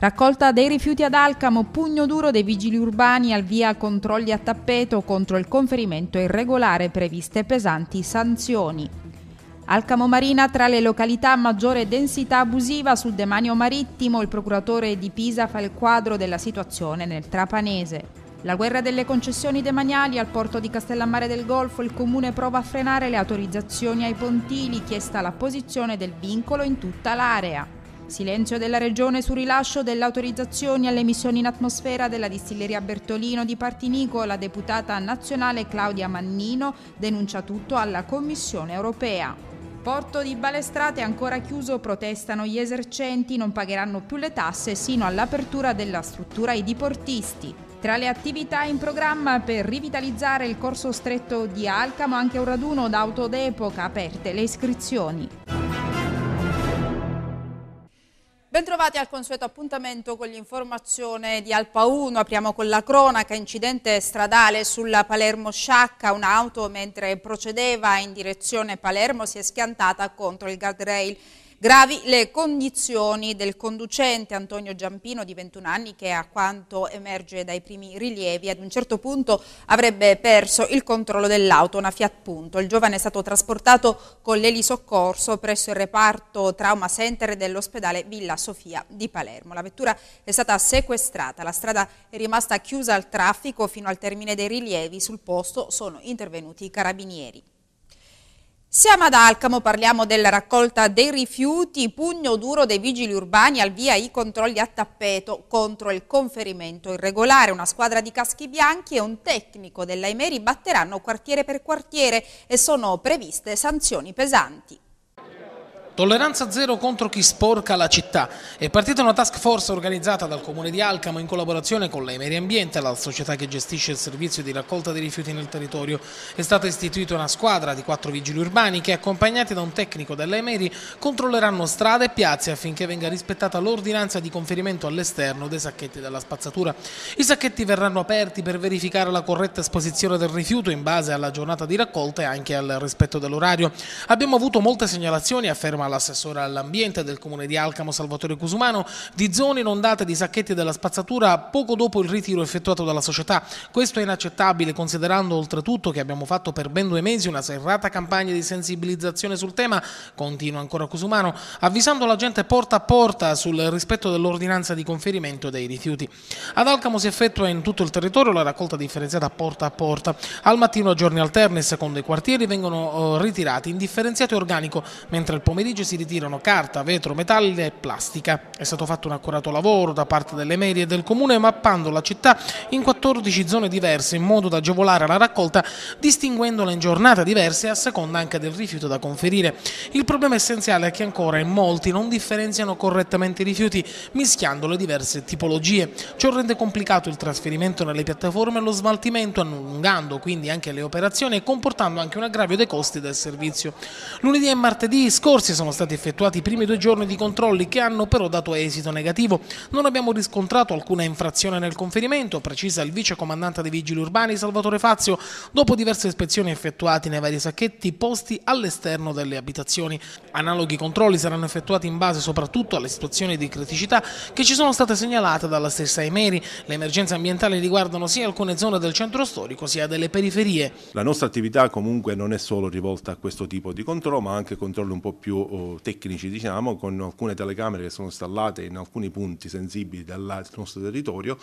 Raccolta dei rifiuti ad Alcamo, pugno duro dei vigili urbani al via controlli a tappeto contro il conferimento irregolare previste pesanti sanzioni. Alcamo Marina tra le località a maggiore densità abusiva sul demanio marittimo, il procuratore di Pisa fa il quadro della situazione nel Trapanese. La guerra delle concessioni demaniali al porto di Castellammare del Golfo, il comune prova a frenare le autorizzazioni ai pontili, chiesta la posizione del vincolo in tutta l'area. Silenzio della Regione sul rilascio delle autorizzazioni alle emissioni in atmosfera della distilleria Bertolino di Partinico. La deputata nazionale Claudia Mannino denuncia tutto alla Commissione europea. Porto di Balestrate ancora chiuso, protestano gli esercenti, non pagheranno più le tasse sino all'apertura della struttura ai diportisti. Tra le attività in programma per rivitalizzare il corso stretto di Alcamo anche un raduno d'auto d'epoca aperte le iscrizioni. Bentrovati al consueto appuntamento con l'informazione di Alpa 1. Apriamo con la cronaca, incidente stradale sulla Palermo-Sciacca. Un'auto mentre procedeva in direzione Palermo si è schiantata contro il guardrail Gravi le condizioni del conducente Antonio Giampino di 21 anni che a quanto emerge dai primi rilievi ad un certo punto avrebbe perso il controllo dell'auto, una Fiat Punto. Il giovane è stato trasportato con l'elisoccorso presso il reparto Trauma Center dell'ospedale Villa Sofia di Palermo. La vettura è stata sequestrata, la strada è rimasta chiusa al traffico fino al termine dei rilievi. Sul posto sono intervenuti i carabinieri. Siamo ad Alcamo, parliamo della raccolta dei rifiuti, pugno duro dei vigili urbani al via i controlli a tappeto contro il conferimento irregolare. Una squadra di caschi bianchi e un tecnico dell'Aimeri batteranno quartiere per quartiere e sono previste sanzioni pesanti. Tolleranza zero contro chi sporca la città. È partita una task force organizzata dal comune di Alcamo in collaborazione con l'Emeri Ambiente, la società che gestisce il servizio di raccolta dei rifiuti nel territorio. È stata istituita una squadra di quattro vigili urbani che, accompagnati da un tecnico dell'Emeri, controlleranno strade e piazze affinché venga rispettata l'ordinanza di conferimento all'esterno dei sacchetti della spazzatura. I sacchetti verranno aperti per verificare la corretta esposizione del rifiuto in base alla giornata di raccolta e anche al rispetto dell'orario. Abbiamo avuto molte segnalazioni, afferma l'assessore all'ambiente del comune di Alcamo Salvatore Cusumano di zone inondate di sacchetti della spazzatura poco dopo il ritiro effettuato dalla società. Questo è inaccettabile considerando oltretutto che abbiamo fatto per ben due mesi una serrata campagna di sensibilizzazione sul tema, continua ancora Cusumano, avvisando la gente porta a porta sul rispetto dell'ordinanza di conferimento dei rifiuti. Ad Alcamo si effettua in tutto il territorio la raccolta differenziata porta a porta. Al mattino a giorni alterni secondo i quartieri vengono eh, ritirati in differenziato organico, mentre il pomeriggio edifici si ritirano carta, vetro, metalli e plastica. È stato fatto un accurato lavoro da parte delle medie e del comune mappando la città in 14 zone diverse in modo da agevolare la raccolta distinguendola in giornate diverse a seconda anche del rifiuto da conferire. Il problema essenziale è che ancora in molti non differenziano correttamente i rifiuti mischiando le diverse tipologie. Ciò rende complicato il trasferimento nelle piattaforme e lo smaltimento allungando quindi anche le operazioni e comportando anche un aggravio dei costi del servizio. Lunedì e martedì scorsi sono sono stati effettuati i primi due giorni di controlli che hanno però dato esito negativo. Non abbiamo riscontrato alcuna infrazione nel conferimento, precisa il vice comandante dei vigili urbani Salvatore Fazio, dopo diverse ispezioni effettuate nei vari sacchetti posti all'esterno delle abitazioni. Analoghi controlli saranno effettuati in base soprattutto alle situazioni di criticità che ci sono state segnalate dalla stessa Emeri. Le emergenze ambientali riguardano sia alcune zone del centro storico sia delle periferie. La nostra attività comunque non è solo rivolta a questo tipo di controllo ma anche controlli un po' più tecnici, diciamo, con alcune telecamere che sono installate in alcuni punti sensibili del nostro territorio,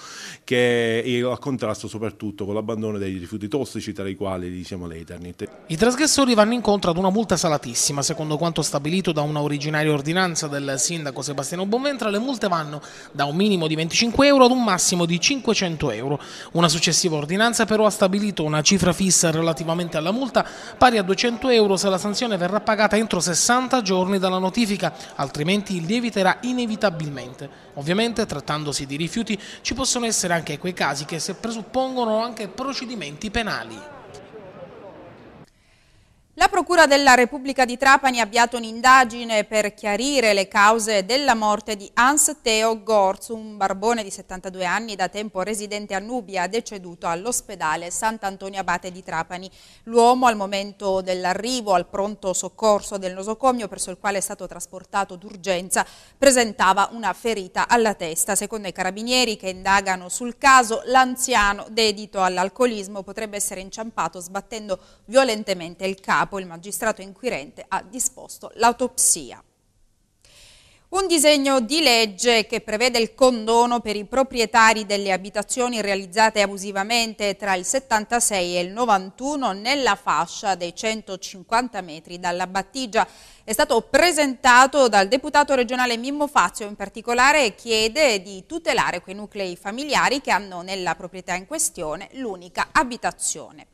che è al contrasto soprattutto con l'abbandono dei rifiuti tossici, tra i quali diciamo l'Eternit. I trasgressori vanno incontro ad una multa salatissima. Secondo quanto stabilito da una originaria ordinanza del sindaco Sebastiano Bonventra, le multe vanno da un minimo di 25 euro ad un massimo di 500 euro. Una successiva ordinanza però ha stabilito una cifra fissa relativamente alla multa pari a 200 euro se la sanzione verrà pagata entro 60 giorni giorni dalla notifica, altrimenti lieviterà inevitabilmente. Ovviamente, trattandosi di rifiuti, ci possono essere anche quei casi che si presuppongono anche procedimenti penali. La Procura della Repubblica di Trapani ha avviato un'indagine per chiarire le cause della morte di Hans Theo Gorz, un barbone di 72 anni da tempo residente a Nubia, deceduto all'ospedale Sant'Antonio Abate di Trapani. L'uomo al momento dell'arrivo al pronto soccorso del nosocomio presso il quale è stato trasportato d'urgenza presentava una ferita alla testa. Secondo i carabinieri che indagano sul caso, l'anziano dedito all'alcolismo potrebbe essere inciampato sbattendo violentemente il capo capo il magistrato inquirente ha disposto l'autopsia. Un disegno di legge che prevede il condono per i proprietari delle abitazioni realizzate abusivamente tra il 76 e il 91 nella fascia dei 150 metri dalla battigia è stato presentato dal deputato regionale Mimmo Fazio, in particolare chiede di tutelare quei nuclei familiari che hanno nella proprietà in questione l'unica abitazione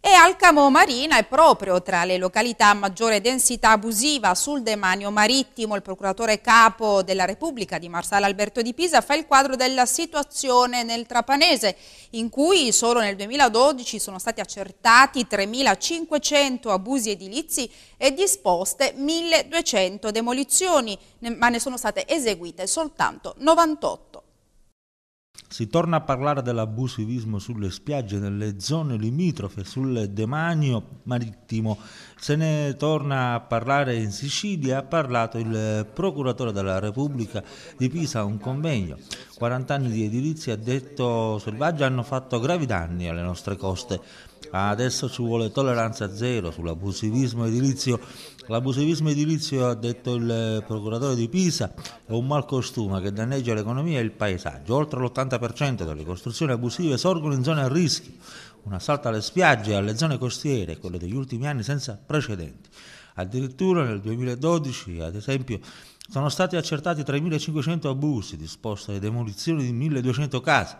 e Alcamo Marina è proprio tra le località a maggiore densità abusiva sul demanio marittimo. Il procuratore capo della Repubblica di Marsala Alberto di Pisa fa il quadro della situazione nel Trapanese in cui solo nel 2012 sono stati accertati 3.500 abusi edilizi e disposte 1.200 demolizioni, ma ne sono state eseguite soltanto 98. Si torna a parlare dell'abusivismo sulle spiagge, nelle zone limitrofe, sul demanio marittimo. Se ne torna a parlare in Sicilia, ha parlato il procuratore della Repubblica di Pisa a un convegno. 40 anni di edilizia, ha detto selvaggia, hanno fatto gravi danni alle nostre coste. Adesso ci vuole tolleranza zero sull'abusivismo edilizio L'abusivismo edilizio, ha detto il procuratore di Pisa, è un malcostume che danneggia l'economia e il paesaggio. Oltre l'80% delle costruzioni abusive sorgono in zone a rischio. Un assalto alle spiagge e alle zone costiere, quello degli ultimi anni senza precedenti. Addirittura nel 2012, ad esempio, sono stati accertati 3.500 abusi, disposte le demolizioni di 1.200 case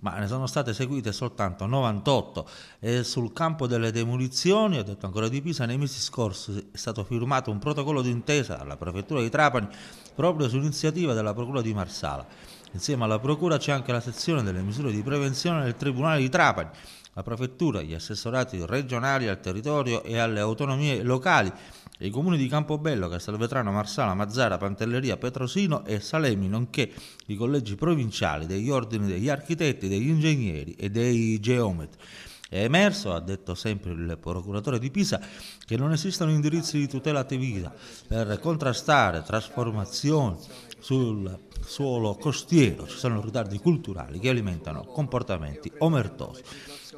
ma ne sono state eseguite soltanto 98 e sul campo delle demolizioni, ho detto ancora di Pisa, nei mesi scorsi è stato firmato un protocollo d'intesa alla prefettura di Trapani proprio su iniziativa della procura di Marsala. Insieme alla procura c'è anche la sezione delle misure di prevenzione del Tribunale di Trapani, la prefettura, gli assessorati regionali al territorio e alle autonomie locali i comuni di Campobello, Castelvetrano, Marsala, Mazzara, Pantelleria, Petrosino e Salemi, nonché i collegi provinciali degli ordini degli architetti, degli ingegneri e dei geometri. È emerso, ha detto sempre il procuratore di Pisa, che non esistono indirizzi di tutela attività per contrastare trasformazioni sul suolo costiero, ci sono ritardi culturali che alimentano comportamenti omertosi.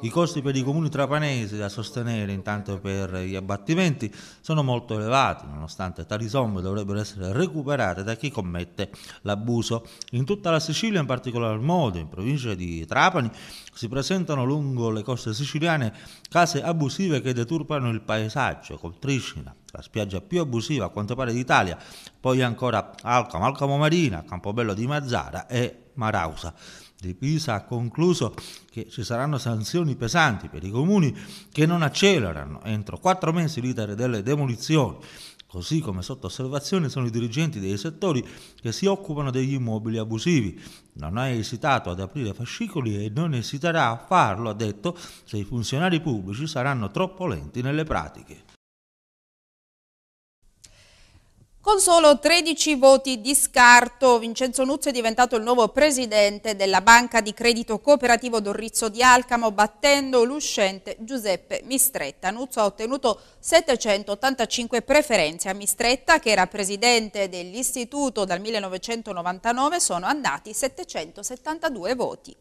I costi per i comuni trapanesi da sostenere intanto per gli abbattimenti sono molto elevati, nonostante tali somme dovrebbero essere recuperate da chi commette l'abuso. In tutta la Sicilia, in particolar modo in provincia di Trapani, si presentano lungo le coste siciliane case abusive che deturpano il paesaggio, col Tricina, la spiaggia più abusiva a quanto pare d'Italia, poi ancora Alcamo, Alcamo Marina, Campobello di Mazzara e Marausa di Pisa ha concluso che ci saranno sanzioni pesanti per i comuni che non accelerano entro quattro mesi l'iter delle demolizioni. Così come sotto osservazione sono i dirigenti dei settori che si occupano degli immobili abusivi. Non ha esitato ad aprire fascicoli e non esiterà a farlo, ha detto, se i funzionari pubblici saranno troppo lenti nelle pratiche. Con solo 13 voti di scarto, Vincenzo Nuzzo è diventato il nuovo presidente della Banca di Credito Cooperativo Dorrizzo di Alcamo, battendo l'uscente Giuseppe Mistretta. Nuzzo ha ottenuto 785 preferenze a Mistretta, che era presidente dell'istituto dal 1999, sono andati 772 voti.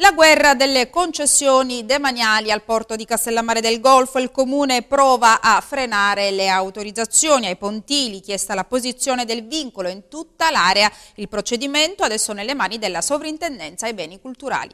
La guerra delle concessioni demaniali al porto di Castellammare del Golfo, il comune prova a frenare le autorizzazioni ai pontili, chiesta la posizione del vincolo in tutta l'area, il procedimento adesso nelle mani della sovrintendenza ai beni culturali.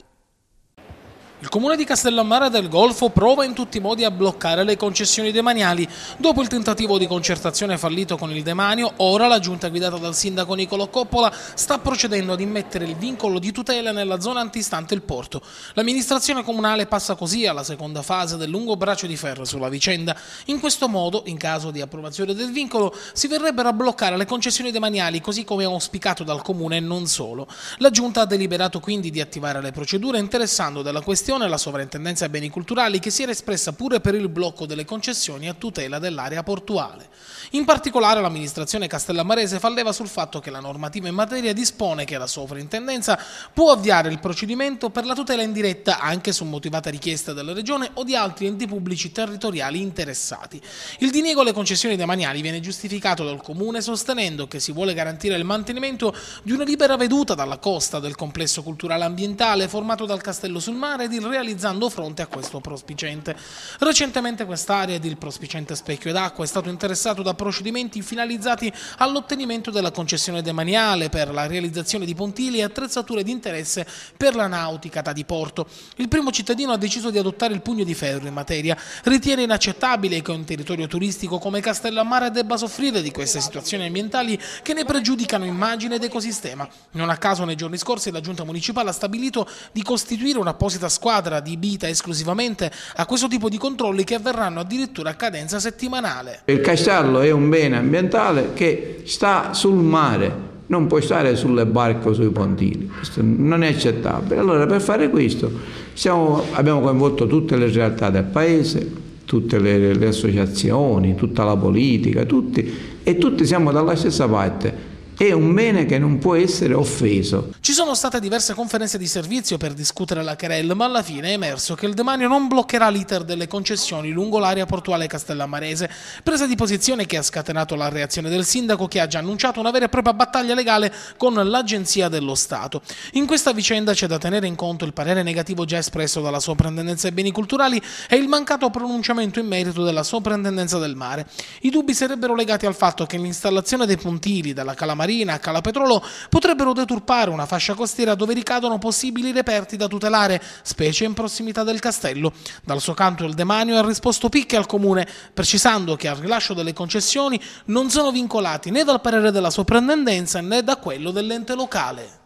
Il comune di Castellammare del Golfo prova in tutti i modi a bloccare le concessioni demaniali. Dopo il tentativo di concertazione fallito con il demanio, ora la giunta guidata dal sindaco Nicolo Coppola sta procedendo ad immettere il vincolo di tutela nella zona antistante il porto. L'amministrazione comunale passa così alla seconda fase del lungo braccio di ferro sulla vicenda. In questo modo, in caso di approvazione del vincolo, si verrebbero a bloccare le concessioni demaniali così come auspicato dal comune e non solo. La giunta ha deliberato quindi di attivare le procedure interessando della questione posizione alla sovrintendenza beni culturali che si era espressa pure per il blocco delle concessioni a tutela dell'area portuale. In particolare l'amministrazione castellammarese fa leva sul fatto che la normativa in materia dispone che la sovrintendenza può avviare il procedimento per la tutela indiretta anche su motivata richiesta della Regione o di altri enti pubblici territoriali interessati. Il diniego alle concessioni demaniali viene giustificato dal Comune sostenendo che si vuole garantire il mantenimento di una libera veduta dalla costa del complesso culturale ambientale formato dal Castello sul Mare ed il realizzando fronte a questo prospicente. Recentemente quest'area ed il prospicente specchio d'acqua è stato interessato da progetti procedimenti finalizzati all'ottenimento della concessione demaniale per la realizzazione di pontili e attrezzature di interesse per la nautica da diporto. Il primo cittadino ha deciso di adottare il pugno di ferro in materia. Ritiene inaccettabile che un territorio turistico come Castellammare debba soffrire di queste situazioni ambientali che ne pregiudicano immagine ed ecosistema. Non a caso nei giorni scorsi la Giunta Municipale ha stabilito di costituire un'apposita squadra adibita esclusivamente a questo tipo di controlli che avverranno addirittura a cadenza settimanale. Il castello è un bene ambientale che sta sul mare, non puoi stare sulle barche o sui pontini, questo non è accettabile. Allora per fare questo siamo, abbiamo coinvolto tutte le realtà del paese, tutte le, le associazioni, tutta la politica, tutti, e tutti siamo dalla stessa parte è un bene che non può essere offeso. Ci sono state diverse conferenze di servizio per discutere la Carel, ma alla fine è emerso che il demanio non bloccherà l'iter delle concessioni lungo l'area portuale castellamarese, presa di posizione che ha scatenato la reazione del sindaco che ha già annunciato una vera e propria battaglia legale con l'Agenzia dello Stato. In questa vicenda c'è da tenere in conto il parere negativo già espresso dalla Soprintendenza ai beni culturali e il mancato pronunciamento in merito della Soprintendenza del mare. I dubbi sarebbero legati al fatto che l'installazione dei puntili dalla Calamarese Marina a Calapetrolo potrebbero deturpare una fascia costiera dove ricadono possibili reperti da tutelare, specie in prossimità del castello. Dal suo canto il demanio ha risposto picche al comune, precisando che al rilascio delle concessioni non sono vincolati né dal parere della soprintendenza né da quello dell'ente locale.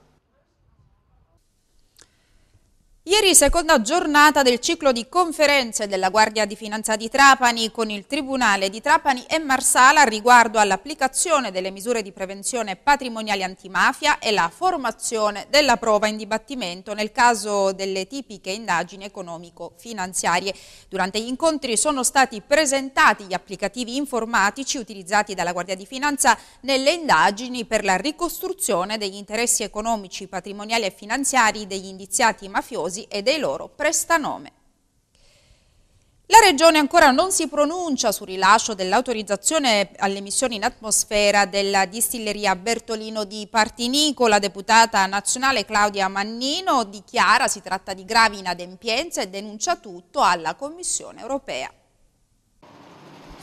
Ieri seconda giornata del ciclo di conferenze della Guardia di Finanza di Trapani con il Tribunale di Trapani e Marsala riguardo all'applicazione delle misure di prevenzione patrimoniali antimafia e la formazione della prova in dibattimento nel caso delle tipiche indagini economico-finanziarie. Durante gli incontri sono stati presentati gli applicativi informatici utilizzati dalla Guardia di Finanza nelle indagini per la ricostruzione degli interessi economici, patrimoniali e finanziari degli indiziati mafiosi tifosi e dei loro prestanome. La Regione ancora non si pronuncia sul rilascio dell'autorizzazione alle emissioni in atmosfera della distilleria Bertolino di Partinico. La deputata nazionale Claudia Mannino dichiara si tratta di gravi inadempienze e denuncia tutto alla Commissione europea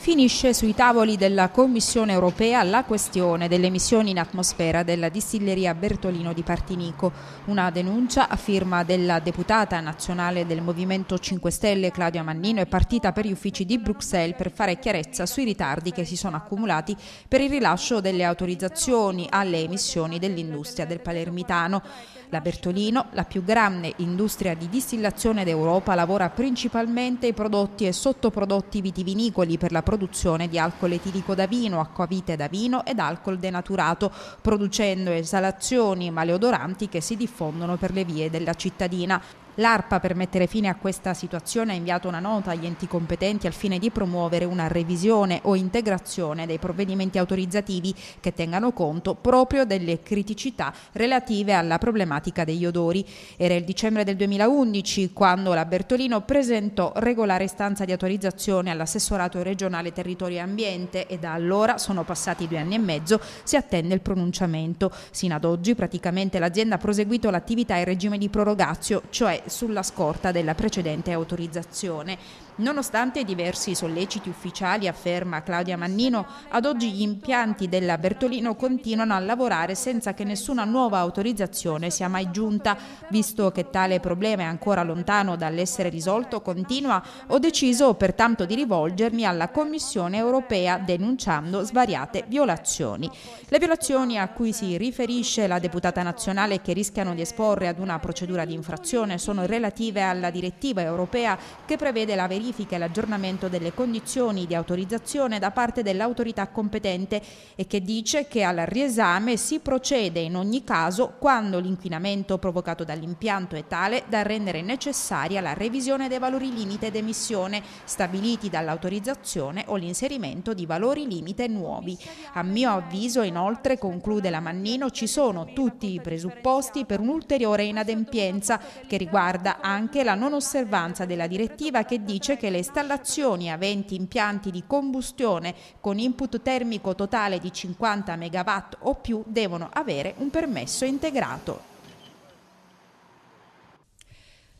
finisce sui tavoli della Commissione europea la questione delle emissioni in atmosfera della distilleria Bertolino di Partinico, una denuncia a firma della deputata nazionale del Movimento 5 Stelle Claudia Mannino è partita per gli uffici di Bruxelles per fare chiarezza sui ritardi che si sono accumulati per il rilascio delle autorizzazioni alle emissioni dell'industria del palermitano. La Bertolino, la più grande industria di distillazione d'Europa, lavora principalmente i prodotti e sottoprodotti vitivinicoli per la produzione di alcol etilico da vino, acquavite da vino ed alcol denaturato, producendo esalazioni maleodoranti che si diffondono per le vie della cittadina. L'ARPA per mettere fine a questa situazione ha inviato una nota agli enti competenti al fine di promuovere una revisione o integrazione dei provvedimenti autorizzativi che tengano conto proprio delle criticità relative alla problematica degli odori. Era il dicembre del 2011 quando la Bertolino presentò regolare istanza di autorizzazione all'assessorato regionale territorio e ambiente e da allora sono passati due anni e mezzo, si attende il pronunciamento. Sino ad oggi praticamente l'azienda ha proseguito l'attività in regime di prorogazio, cioè sulla scorta della precedente autorizzazione. Nonostante diversi solleciti ufficiali, afferma Claudia Mannino, ad oggi gli impianti della Bertolino continuano a lavorare senza che nessuna nuova autorizzazione sia mai giunta. Visto che tale problema è ancora lontano dall'essere risolto, continua, ho deciso pertanto di rivolgermi alla Commissione europea denunciando svariate violazioni. Le violazioni a cui si riferisce la deputata nazionale che rischiano di esporre ad una procedura di infrazione sono relative alla direttiva europea che prevede la verifica verifica e l'aggiornamento delle condizioni di autorizzazione da parte dell'autorità competente e che dice che al riesame si procede in ogni caso quando l'inquinamento provocato dall'impianto è tale da rendere necessaria la revisione dei valori limite d'emissione stabiliti dall'autorizzazione o l'inserimento di valori limite nuovi. A mio avviso, inoltre, conclude la Mannino, ci sono tutti i presupposti per un'ulteriore inadempienza che riguarda anche la non osservanza della direttiva che dice che le installazioni aventi impianti di combustione con input termico totale di 50 MW o più devono avere un permesso integrato.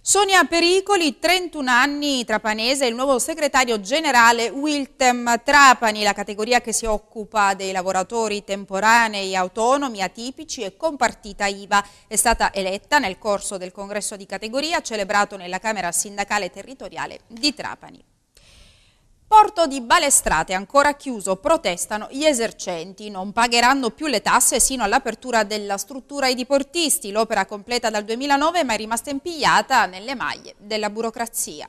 Sonia Pericoli, 31 anni, trapanese, il nuovo segretario generale Wiltem Trapani, la categoria che si occupa dei lavoratori temporanei, autonomi, atipici e con partita IVA. È stata eletta nel corso del congresso di categoria celebrato nella Camera Sindacale Territoriale di Trapani. Porto di Balestrate ancora chiuso, protestano gli esercenti, non pagheranno più le tasse sino all'apertura della struttura ai diportisti, l'opera completa dal 2009 ma è rimasta impigliata nelle maglie della burocrazia.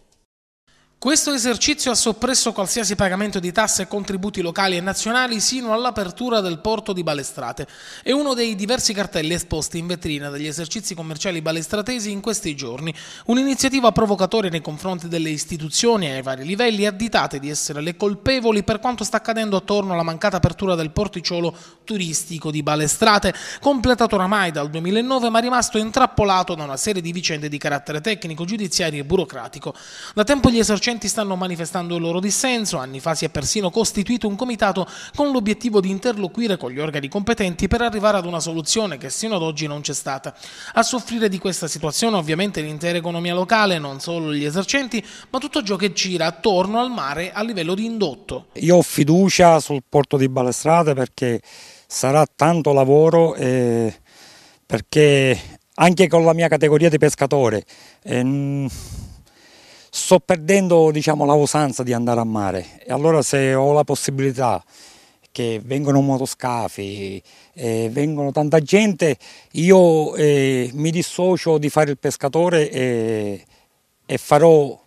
Questo esercizio ha soppresso qualsiasi pagamento di tasse e contributi locali e nazionali sino all'apertura del porto di Balestrate. È uno dei diversi cartelli esposti in vetrina dagli esercizi commerciali balestratesi in questi giorni. Un'iniziativa provocatoria nei confronti delle istituzioni ai vari livelli additate di essere le colpevoli per quanto sta accadendo attorno alla mancata apertura del porticciolo turistico di Balestrate, completato oramai dal 2009 ma rimasto intrappolato da una serie di vicende di carattere tecnico, giudiziario e burocratico. Da tempo gli esercizi docenti stanno manifestando il loro dissenso, anni fa si è persino costituito un comitato con l'obiettivo di interloquire con gli organi competenti per arrivare ad una soluzione che sino ad oggi non c'è stata. A soffrire di questa situazione ovviamente l'intera economia locale, non solo gli esercenti, ma tutto ciò che gira attorno al mare a livello di indotto. Io ho fiducia sul porto di Balestrate perché sarà tanto lavoro e perché anche con la mia categoria di pescatore eh, sto perdendo diciamo, la usanza di andare a mare e allora se ho la possibilità che vengono motoscafi, eh, vengono tanta gente, io eh, mi dissocio di fare il pescatore e, e farò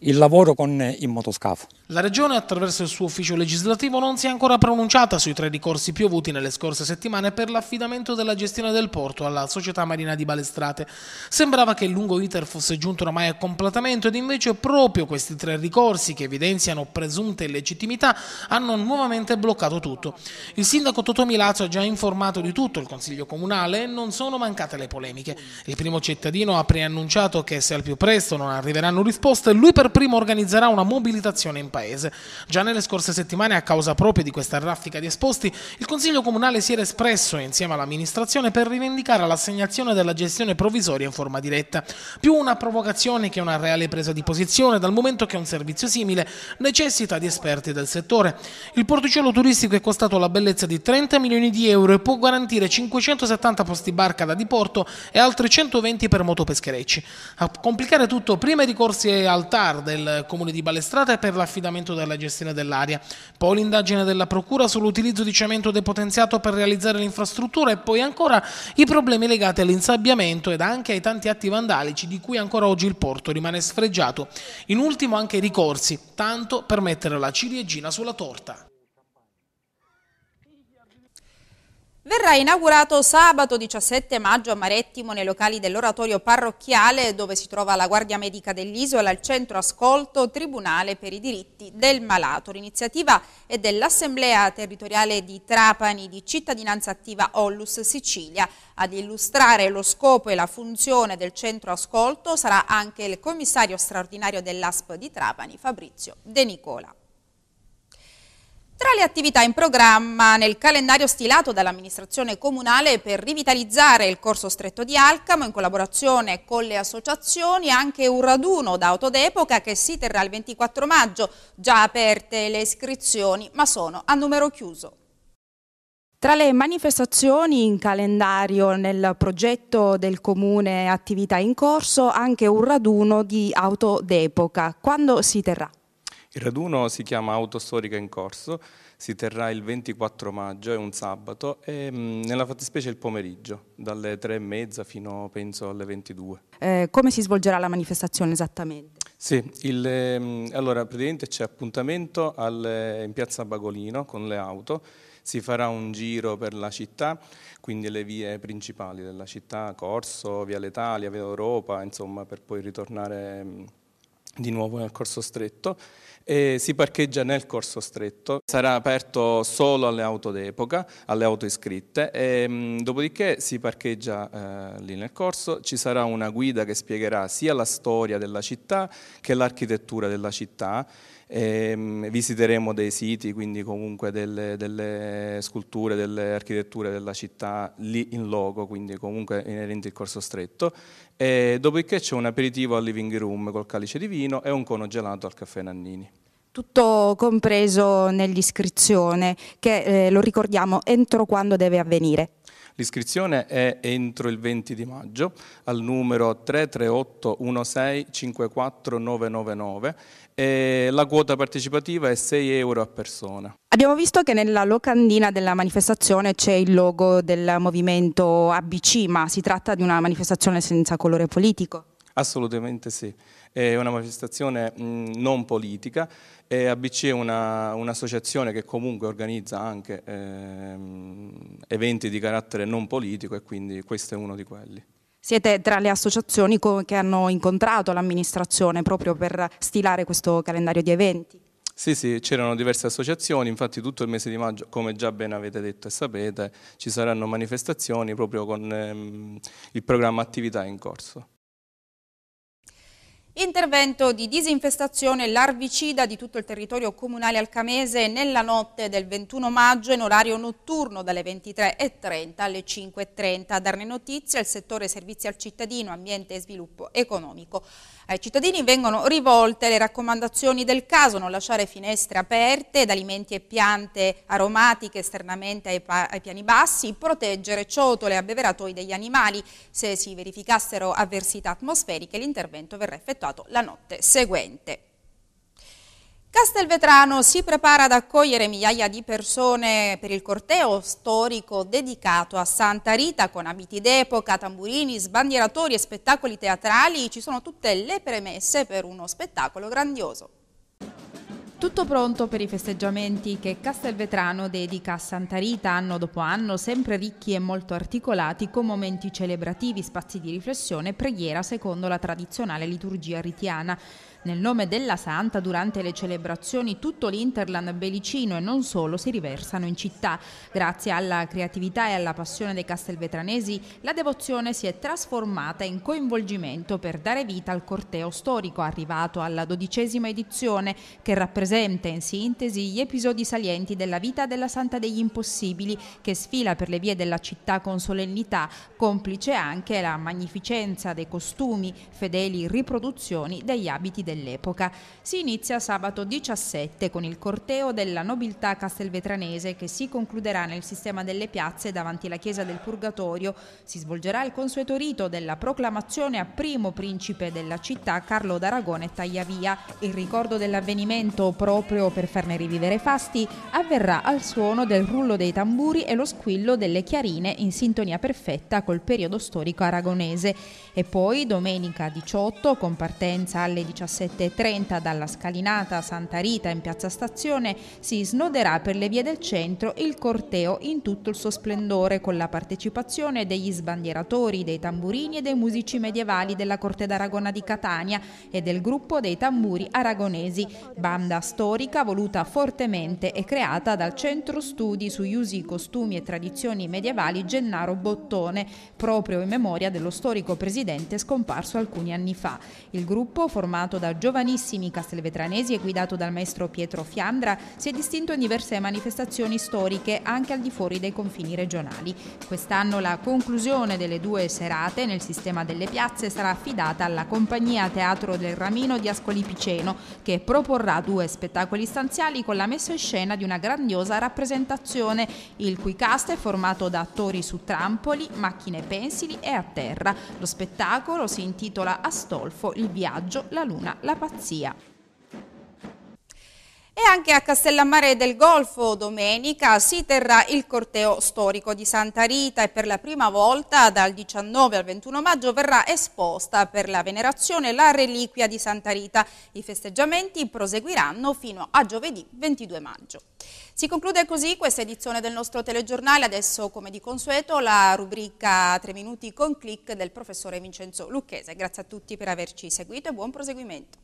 il lavoro con il motoscafo. La Regione, attraverso il suo ufficio legislativo, non si è ancora pronunciata sui tre ricorsi piovuti nelle scorse settimane per l'affidamento della gestione del porto alla società marina di Balestrate. Sembrava che il lungo iter fosse giunto ormai a completamento ed invece proprio questi tre ricorsi, che evidenziano presunte illegittimità, hanno nuovamente bloccato tutto. Il sindaco Toto Milazzo ha già informato di tutto il Consiglio Comunale e non sono mancate le polemiche. Il primo cittadino ha preannunciato che se al più presto non arriveranno risposte, lui per primo organizzerà una mobilitazione in paese. Già nelle scorse settimane, a causa proprio di questa raffica di esposti, il Consiglio Comunale si era espresso insieme all'amministrazione per rivendicare l'assegnazione della gestione provvisoria in forma diretta. Più una provocazione che una reale presa di posizione, dal momento che un servizio simile necessita di esperti del settore. Il porticello turistico è costato la bellezza di 30 milioni di euro e può garantire 570 posti barca da diporto e altri 120 per motopescherecci. A complicare tutto, prima i ricorsi al TAR del comune di Balestrate per l'affidamento affidamento della gestione dell'area, poi l'indagine della Procura sull'utilizzo di cemento depotenziato per realizzare l'infrastruttura e poi ancora i problemi legati all'insabbiamento ed anche ai tanti atti vandalici di cui ancora oggi il porto rimane sfregiato. In ultimo anche i ricorsi, tanto per mettere la ciliegina sulla torta. verrà inaugurato sabato 17 maggio a Marettimo nei locali dell'oratorio parrocchiale dove si trova la Guardia Medica dell'Isola, il Centro Ascolto Tribunale per i diritti del malato. L'iniziativa è dell'Assemblea territoriale di Trapani di cittadinanza attiva Ollus Sicilia. Ad illustrare lo scopo e la funzione del Centro Ascolto sarà anche il commissario straordinario dell'ASP di Trapani, Fabrizio De Nicola. Tra le attività in programma nel calendario stilato dall'amministrazione comunale per rivitalizzare il corso stretto di Alcamo in collaborazione con le associazioni anche un raduno d'auto d'epoca che si terrà il 24 maggio, già aperte le iscrizioni ma sono a numero chiuso. Tra le manifestazioni in calendario nel progetto del comune attività in corso anche un raduno di auto d'epoca. Quando si terrà? Il raduno si chiama Autostorica in corso, si terrà il 24 maggio, è un sabato, e mm, nella fattispecie il pomeriggio, dalle tre e mezza fino penso alle 22. Eh, come si svolgerà la manifestazione esattamente? Sì, il, mm, allora praticamente c'è appuntamento al, in piazza Bagolino con le auto, si farà un giro per la città, quindi le vie principali della città, Corso, Via Letalia, Via Europa, insomma per poi ritornare mm, di nuovo nel Corso Stretto e si parcheggia nel corso stretto. Sarà aperto solo alle auto d'epoca, alle auto iscritte e mh, mm, dopodiché si parcheggia eh, lì nel corso, ci sarà una guida che spiegherà sia la storia della città che l'architettura della città e mm, visiteremo dei siti, quindi comunque delle, delle, sculture, delle architetture della città lì in loco, quindi comunque inerente il corso stretto e dopodiché c'è un aperitivo al living room col calice di vino e un cono gelato al caffè Nannini. Tutto compreso nell'iscrizione che, eh, lo ricordiamo, entro quando deve avvenire? L'iscrizione è entro il 20 di maggio al numero 338 16 54 999 e la quota partecipativa è 6 euro a persona. Abbiamo visto che nella locandina della manifestazione c'è il logo del movimento ABC, ma si tratta di una manifestazione senza colore politico? Assolutamente sì, è una manifestazione non politica e ABC è un'associazione che comunque organizza anche eh, eventi di carattere non politico e quindi questo è uno di quelli. Siete tra le associazioni co- che hanno incontrato l'amministrazione proprio per stilare questo calendario di eventi. Sì, sì, c'erano diverse associazioni, infatti tutto il mese di maggio, come già ben avete detto e sapete, ci saranno manifestazioni proprio con ehm, il programma attività in corso. Intervento di disinfestazione larvicida di tutto il territorio comunale alcamese nella notte del 21 maggio in orario notturno dalle 23.30 alle 5.30. A darne notizia il settore servizi al cittadino, ambiente e sviluppo economico. Ai cittadini vengono rivolte le raccomandazioni del caso, non lasciare finestre aperte ed alimenti e piante aromatiche esternamente ai, ai piani bassi, proteggere ciotole e abbeveratoi degli animali. Se si verificassero avversità atmosferiche l'intervento verrà effettuato la notte seguente. Castelvetrano si prepara ad accogliere migliaia di persone per il corteo storico dedicato a Santa Rita con abiti d'epoca, tamburini, sbandieratori e spettacoli teatrali. Ci sono tutte le premesse per uno spettacolo grandioso. Tutto pronto per i festeggiamenti che Castelvetrano dedica a Santa Rita anno dopo anno, sempre ricchi e molto articolati, con momenti celebrativi, spazi di riflessione e preghiera secondo la tradizionale liturgia ritiana. Nel nome della santa, durante le celebrazioni, tutto l'Interland belicino e non solo si riversano in città. Grazie alla creatività e alla passione dei castelvetranesi, la devozione si è trasformata in coinvolgimento per dare vita al corteo storico arrivato alla dodicesima edizione, che rappresenta in sintesi gli episodi salienti della vita della Santa degli Impossibili, che sfila per le vie della città con solennità, complice anche la magnificenza dei costumi, fedeli riproduzioni degli abiti del dell'epoca. Si inizia sabato 17 con il corteo della nobiltà castelvetranese che si concluderà nel sistema delle piazze davanti la chiesa del Purgatorio. Si svolgerà il consueto rito della proclamazione a primo principe della città Carlo d'Aragone Tagliavia. Il ricordo dell'avvenimento proprio per farne rivivere fasti avverrà al suono del rullo dei tamburi e lo squillo delle chiarine in sintonia perfetta col periodo storico aragonese. E poi domenica 18 con partenza alle 17 17.30 dalla scalinata Santa Rita in piazza Stazione si snoderà per le vie del centro il corteo in tutto il suo splendore con la partecipazione degli sbandieratori, dei tamburini e dei musici medievali della Corte d'Aragona di Catania e del gruppo dei tamburi aragonesi, banda storica voluta fortemente e creata dal Centro Studi sugli usi, costumi e tradizioni medievali Gennaro Bottone, proprio in memoria dello storico presidente scomparso alcuni anni fa. Il gruppo, formato da da giovanissimi castelvetranesi e guidato dal maestro Pietro Fiandra, si è distinto in diverse manifestazioni storiche anche al di fuori dei confini regionali. Quest'anno la conclusione delle due serate nel sistema delle piazze sarà affidata alla compagnia Teatro del Ramino di Ascoli Piceno, che proporrà due spettacoli stanziali con la messa in scena di una grandiosa rappresentazione, il cui cast è formato da attori su trampoli, macchine pensili e a terra. Lo spettacolo si intitola Astolfo, il viaggio, la luna la pazzia. E anche a Castellammare del Golfo domenica si terrà il corteo storico di Santa Rita e per la prima volta dal 19 al 21 maggio verrà esposta per la venerazione la reliquia di Santa Rita. I festeggiamenti proseguiranno fino a giovedì 22 maggio. Si conclude così questa edizione del nostro telegiornale, adesso come di consueto la rubrica 3 minuti con click del professore Vincenzo Lucchese. Grazie a tutti per averci seguito e buon proseguimento.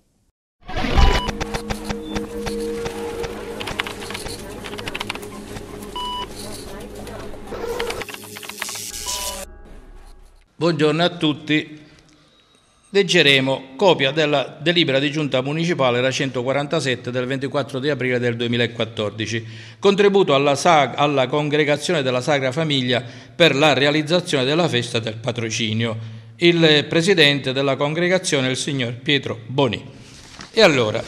Buongiorno a tutti leggeremo copia della delibera di giunta municipale la 147 del 24 di aprile del 2014, contributo alla, alla, congregazione della Sacra Famiglia per la realizzazione della festa del patrocinio. Il presidente della congregazione il signor Pietro Boni. E allora,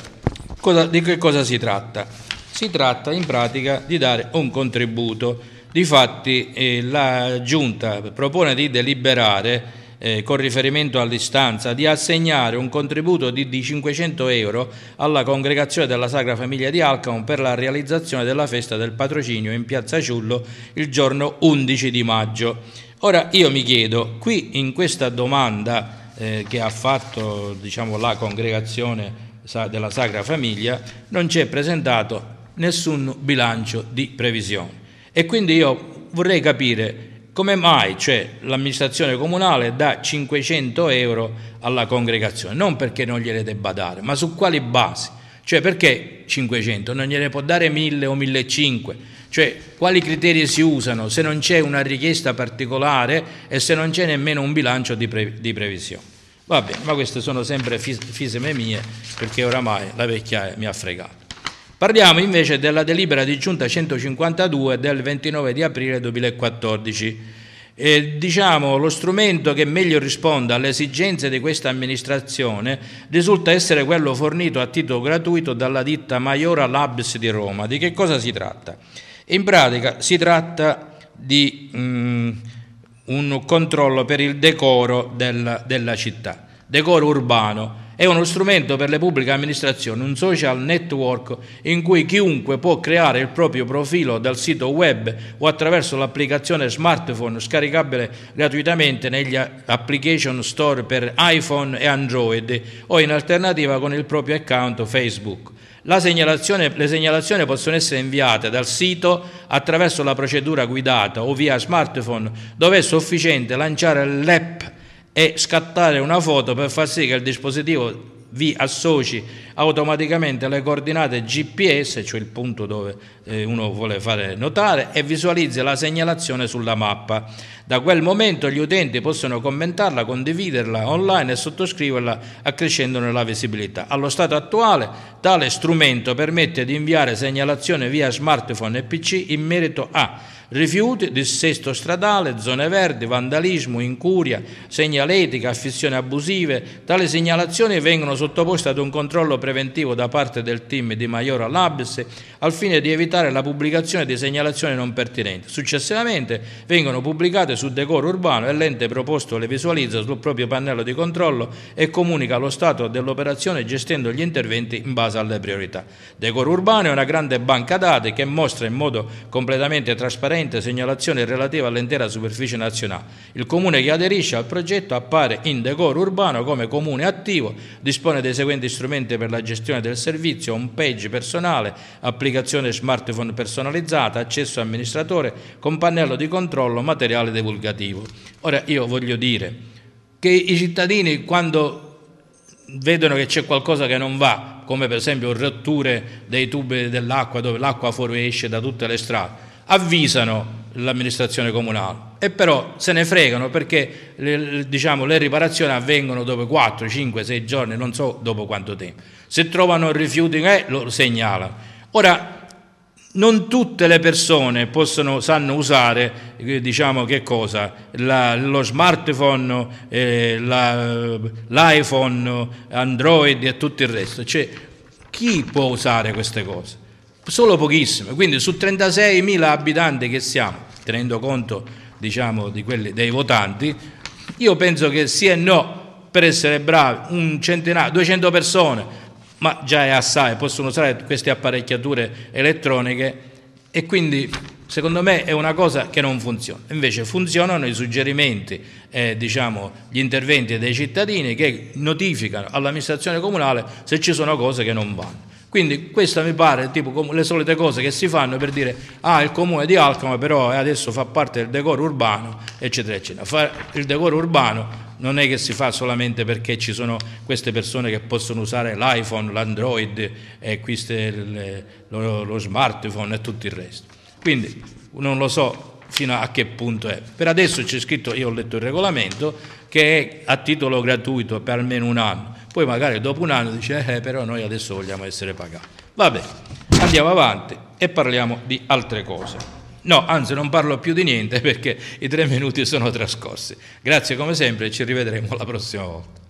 cosa, di che cosa si tratta? Si tratta in pratica di dare un contributo. Difatti eh, la giunta propone di deliberare eh, con riferimento all'istanza, di assegnare un contributo di, di 500 euro alla congregazione della Sacra Famiglia di Alcamo per la realizzazione della festa del patrocinio in Piazza Ciullo il giorno 11 di maggio. Ora io mi chiedo, qui in questa domanda eh, che ha fatto diciamo, la congregazione della Sacra Famiglia, non ci è presentato nessun bilancio di previsione. E quindi io vorrei capire come mai cioè, l'amministrazione comunale dà 500 euro alla congregazione? Non perché non gliele debba dare, ma su quali basi? Cioè perché 500? Non gliene può dare 1000 o 1500? Cioè quali criteri si usano se non c'è una richiesta particolare e se non c'è nemmeno un bilancio di, pre- di previsione? Va bene, ma queste sono sempre fis- fiseme mie perché oramai la vecchia mi ha fregato. Parliamo invece della delibera di giunta 152 del 29 di aprile 2014. E, diciamo, lo strumento che meglio risponda alle esigenze di questa amministrazione risulta essere quello fornito a titolo gratuito dalla ditta Maiora Labs di Roma. Di che cosa si tratta? In pratica si tratta di um, un controllo per il decoro della, della città, decoro urbano è uno strumento per le pubbliche amministrazioni, un social network in cui chiunque può creare il proprio profilo dal sito web o attraverso l'applicazione smartphone scaricabile gratuitamente negli application store per iPhone e Android o in alternativa con il proprio account Facebook. Segnalazione, le segnalazioni possono essere inviate dal sito attraverso la procedura guidata o via smartphone dove è sufficiente lanciare l'app e scattare una foto per far sì che il dispositivo vi associ automaticamente le coordinate GPS, cioè il punto dove eh, uno vuole fare notare, e visualizza la segnalazione sulla mappa. Da quel momento gli utenti possono commentarla, condividerla online e sottoscriverla accrescendone la visibilità. Allo stato attuale tale strumento permette di inviare segnalazioni via smartphone e PC in merito a rifiuti, dissesto stradale, zone verdi, vandalismo, incuria, segnaletica, affissioni abusive. Tali segnalazioni vengono sottoposte ad un controllo preventivo da parte del team di Maiora Labs al fine di evitare la pubblicazione di segnalazioni non pertinenti. Successivamente vengono pubblicate su decoro urbano e l'ente proposto le visualizza sul proprio pannello di controllo e comunica lo stato dell'operazione gestendo gli interventi in base alle priorità. Decoro urbano è una grande banca dati che mostra in modo completamente trasparente segnalazioni relative all'intera superficie nazionale. Il comune che aderisce al progetto appare in decoro urbano come comune attivo, dispone dei seguenti strumenti per la gestione del servizio, page personale, applicazione applicazione smartphone personalizzata, accesso amministratore, con pannello di controllo, materiale divulgativo. Ora io voglio dire che i cittadini quando vedono che c'è qualcosa che non va, come per esempio rotture dei tubi dell'acqua dove l'acqua fuoriesce da tutte le strade, avvisano l'amministrazione comunale e però se ne fregano perché le, diciamo, le riparazioni avvengono dopo 4, 5, 6 giorni, non so dopo quanto tempo. Se trovano rifiuti eh, lo segnalano Ora, non tutte le persone possono, sanno usare eh, diciamo che cosa? La, lo smartphone, eh, la, l'iPhone, Android e tutto il resto. Cioè, chi può usare queste cose? Solo pochissime. Quindi su 36.000 abitanti che siamo, tenendo conto diciamo, di quelli, dei votanti, io penso che sì e no, per essere bravi, un centinaio, 200 persone ma già è assai, possono usare queste apparecchiature elettroniche e quindi secondo me è una cosa che non funziona. Invece funzionano i suggerimenti, eh, diciamo, gli interventi dei cittadini che notificano all'amministrazione comunale se ci sono cose che non vanno. Quindi questa mi pare tipo le solite cose che si fanno per dire ah il comune di Alcama però eh, adesso fa parte del decoro urbano eccetera eccetera. Fa il decoro urbano non è che si fa solamente perché ci sono queste persone che possono usare l'iPhone, l'Android e le, lo, lo smartphone e tutto il resto. Quindi non lo so fino a che punto è. Per adesso c'è scritto, io ho letto il regolamento, che è a titolo gratuito per almeno un anno. Poi magari dopo un anno dice, eh, però noi adesso vogliamo essere pagati. Va bene, andiamo avanti e parliamo di altre cose. No, anzi non parlo più di niente perché i tre minuti sono trascorsi. Grazie come sempre e ci rivedremo la prossima volta.